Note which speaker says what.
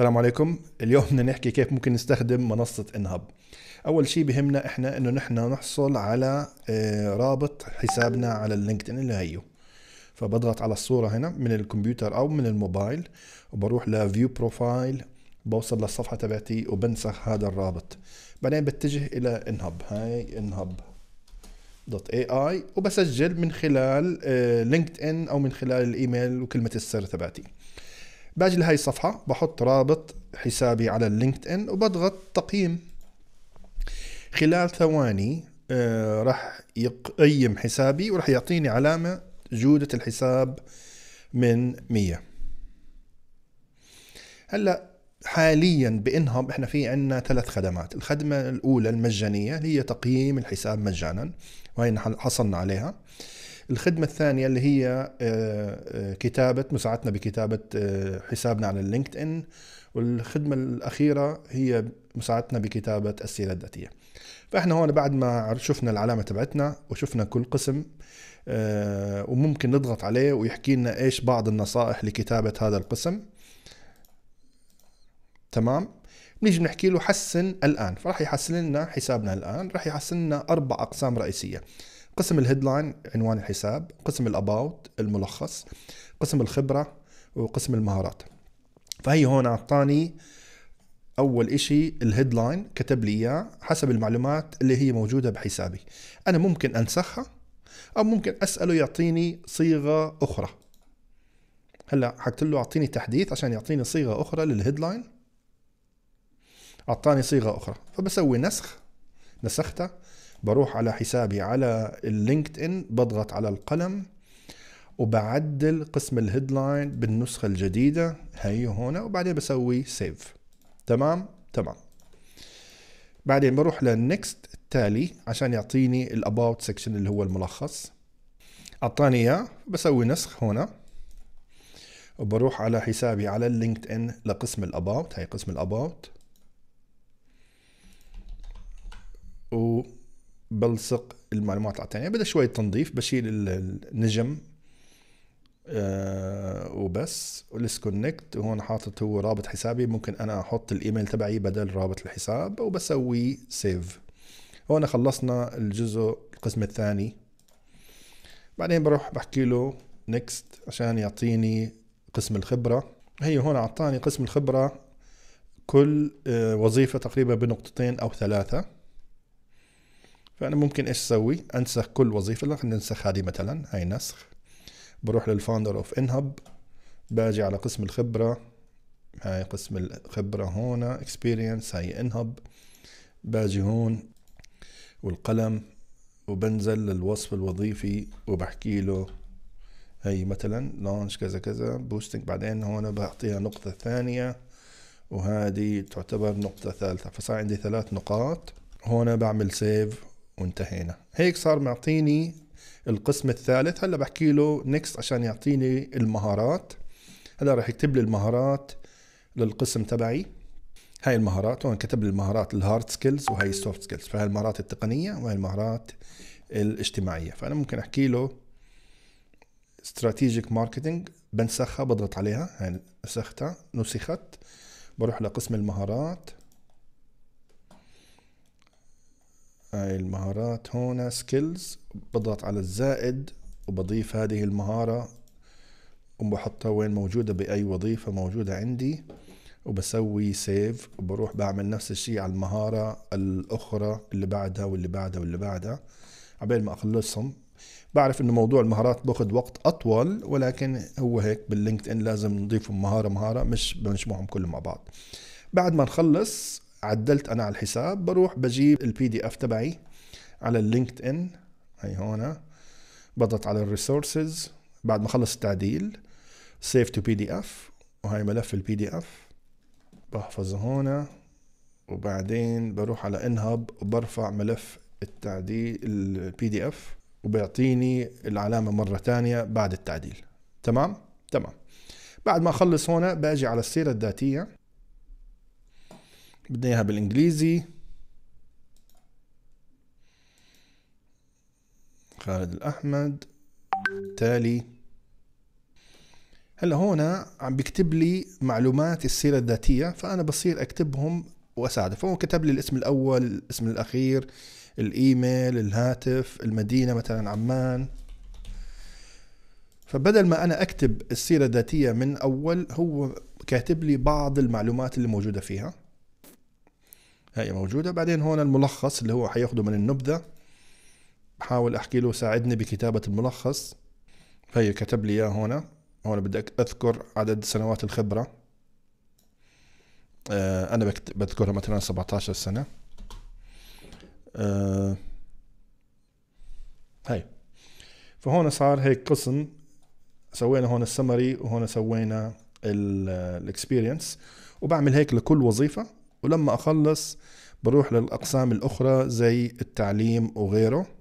Speaker 1: السلام عليكم اليوم بدنا نحكي كيف ممكن نستخدم منصة انهب اول شيء بهمنا احنا انه نحن نحصل على آه، رابط حسابنا على اللينكدين اللي هيو فبضغط على الصورة هنا من الكمبيوتر او من الموبايل وبروح لفيو بروفايل بوصل للصفحة تبعتي وبنسخ هذا الرابط بعدين بتجه الى انهب هاي انهب دوت اي اي وبسجل من خلال آه، لينكد ان او من خلال الايميل وكلمة السر تبعتي باجي لهي الصفحة بحط رابط حسابي على اللينكد ان وبضغط تقييم خلال ثواني آه، راح يقيم حسابي وراح يعطيني علامة جودة الحساب من 100 هلا حاليا بانهم احنا في عندنا ثلاث خدمات الخدمة الأولى المجانية هي تقييم الحساب مجانا وهي حصلنا عليها الخدمة الثانية اللي هي آه، آه، كتابة مساعدتنا بكتابة آه، حسابنا على اللينكد إن والخدمة الأخيرة هي مساعدتنا بكتابة السيرة الذاتية فإحنا هون بعد ما شفنا العلامة تبعتنا وشفنا كل قسم وممكن نضغط عليه ويحكي لنا إيش بعض النصائح لكتابة هذا القسم تمام نيجي بنحكي له حسن الآن فراح يحسن لنا حسابنا الآن راح يحسن لنا أربع أقسام رئيسية قسم الهيدلاين عنوان الحساب قسم الاباوت الملخص قسم الخبره وقسم المهارات فهي هون اعطاني اول إشي الهيدلاين كتب لي اياه حسب المعلومات اللي هي موجوده بحسابي انا ممكن انسخها او ممكن اساله يعطيني صيغه اخرى هلا حكت له اعطيني تحديث عشان يعطيني صيغه اخرى للهيدلاين اعطاني صيغه اخرى فبسوي نسخ نسختها بروح على حسابي على اللينكد ان بضغط على القلم وبعدل قسم الهيدلاين بالنسخة الجديدة هي هنا وبعدين بسوي سيف تمام تمام بعدين بروح للنكست التالي عشان يعطيني الاباوت سكشن اللي هو الملخص اعطاني اياه بسوي نسخ هنا وبروح على حسابي على اللينكد ان لقسم الاباوت هي قسم الاباوت بلصق المعلومات على اعطيناها بدها شويه تنظيف بشيل النجم أه وبس والسكونكت وهون حاطط هو رابط حسابي ممكن انا احط الايميل تبعي بدل رابط الحساب وبسوي سيف هون خلصنا الجزء القسم الثاني بعدين بروح بحكي له نيكست عشان يعطيني قسم الخبره هي هون اعطاني قسم الخبره كل آه، وظيفه تقريبا بنقطتين او ثلاثه فانا ممكن ايش اسوي انسخ كل وظيفه لا خلينا ننسخ هذه مثلا هاي نسخ بروح للفاوندر اوف انهب باجي على قسم الخبره هاي قسم الخبره هون اكسبيرينس هاي انهب باجي هون والقلم وبنزل للوصف الوظيفي وبحكي له هي مثلا لونش كذا كذا بوستنج بعدين هون بعطيها نقطة ثانية وهذه تعتبر نقطة ثالثة فصار عندي ثلاث نقاط هون بعمل سيف وانتهينا هيك صار معطيني القسم الثالث هلا بحكي له نيكست عشان يعطيني المهارات هلا راح يكتب لي المهارات للقسم تبعي هاي المهارات هون كتب لي المهارات الهارد سكيلز وهي السوفت سكيلز فهي المهارات التقنيه وهي المهارات الاجتماعيه فانا ممكن احكي له استراتيجيك ماركتينج بنسخها بضغط عليها هاي نسختها نسخت بروح لقسم المهارات هاي المهارات هون سكيلز بضغط على الزائد وبضيف هذه المهارة وبحطها وين موجودة بأي وظيفة موجودة عندي وبسوي سيف وبروح بعمل نفس الشيء على المهارة الأخرى اللي بعدها واللي بعدها واللي بعدها عبين ما أخلصهم بعرف انه موضوع المهارات باخذ وقت اطول ولكن هو هيك باللينكد ان لازم نضيفهم مهاره مهاره مش بنجمعهم كلهم مع بعض بعد ما نخلص عدلت انا على الحساب بروح بجيب البي دي اف تبعي على اللينكد ان هي هون بضغط على الريسورسز بعد ما خلص التعديل سيف تو بي دي اف وهي ملف البي دي اف بحفظه هون وبعدين بروح على انهب وبرفع ملف التعديل البي دي اف وبيعطيني العلامة مرة ثانية بعد التعديل تمام؟ تمام بعد ما اخلص هون باجي على السيرة الذاتية بدنا اياها بالانجليزي خالد الاحمد تالي هلا هون عم بيكتب لي معلومات السيره الذاتيه فانا بصير اكتبهم واساعده فهو كتب لي الاسم الاول الاسم الاخير الايميل الهاتف المدينه مثلا عمان فبدل ما انا اكتب السيره الذاتيه من اول هو كاتب لي بعض المعلومات اللي موجوده فيها هي موجودة بعدين هون الملخص اللي هو حياخده من النبذة بحاول احكي له ساعدني بكتابة الملخص هي كتب لي اياه هون هون بدي اذكر عدد سنوات الخبرة آه، انا بذكرها مثلا 17 سنة آه، هاي فهون صار هيك قسم سوينا هون السمري وهون سوينا الاكسبيرينس وبعمل هيك لكل وظيفة ولما أخلص بروح للأقسام الأخرى زي التعليم وغيره